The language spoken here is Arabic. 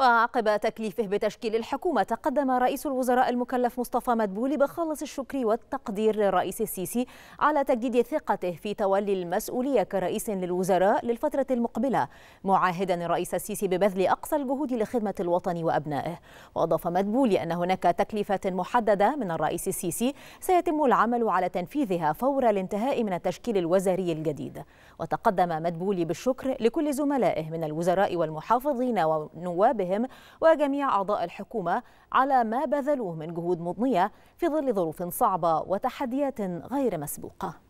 وعقب تكليفه بتشكيل الحكومة تقدم رئيس الوزراء المكلف مصطفى مدبولي بخالص الشكر والتقدير للرئيس السيسي على تجديد ثقته في تولي المسؤولية كرئيس للوزراء للفترة المقبلة معاهدا الرئيس السيسي ببذل أقصى الجهود لخدمة الوطن وأبنائه وأضاف مدبولي أن هناك تكليفات محددة من الرئيس السيسي سيتم العمل على تنفيذها فور الانتهاء من التشكيل الوزاري الجديد وتقدم مدبولي بالشكر لكل زملائه من الوزراء والمحافظين ونوابه وغيرهم وجميع أعضاء الحكومة على ما بذلوه من جهود مضنية في ظل ظروف صعبة وتحديات غير مسبوقة